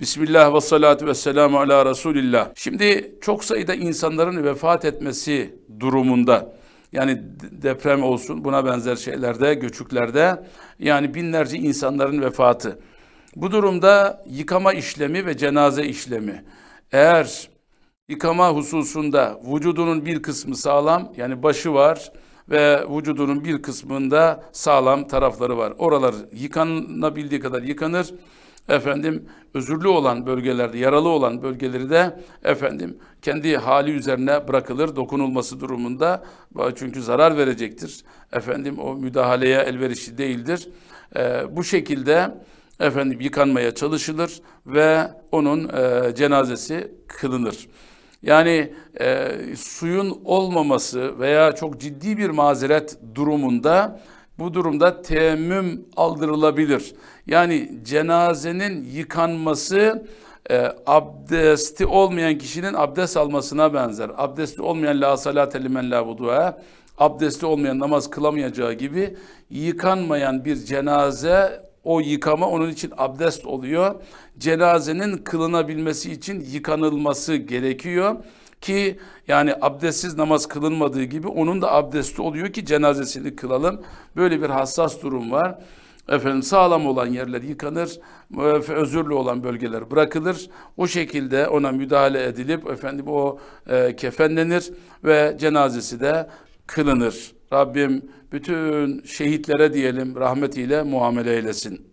Bismillah ve salatu ve selamu ala Resulillah. Şimdi çok sayıda insanların vefat etmesi durumunda yani deprem olsun buna benzer şeylerde, göçüklerde yani binlerce insanların vefatı. Bu durumda yıkama işlemi ve cenaze işlemi. Eğer yıkama hususunda vücudunun bir kısmı sağlam yani başı var ve vücudunun bir kısmında sağlam tarafları var. Oralar yıkanabildiği kadar yıkanır efendim özürlü olan bölgelerde, yaralı olan bölgeleri de efendim kendi hali üzerine bırakılır dokunulması durumunda. Çünkü zarar verecektir. Efendim o müdahaleye elverişli değildir. Ee, bu şekilde efendim yıkanmaya çalışılır ve onun e, cenazesi kılınır. Yani e, suyun olmaması veya çok ciddi bir mazeret durumunda bu durumda teemmüm aldırılabilir. Yani cenazenin yıkanması e, abdesti olmayan kişinin abdest almasına benzer. Abdesti olmayan la salate limen la vudu'a, abdesti olmayan namaz kılamayacağı gibi yıkanmayan bir cenaze o yıkama onun için abdest oluyor. Cenazenin kılınabilmesi için yıkanılması gerekiyor. Ki yani abdestsiz namaz kılınmadığı gibi onun da abdesti oluyor ki cenazesini kılalım. Böyle bir hassas durum var efendim sağlam olan yerler yıkanır, özürlü olan bölgeler bırakılır. O şekilde ona müdahale edilip efendim o e, kefenlenir ve cenazesi de kılınır. Rabbim bütün şehitlere diyelim rahmetiyle muamele eylesin.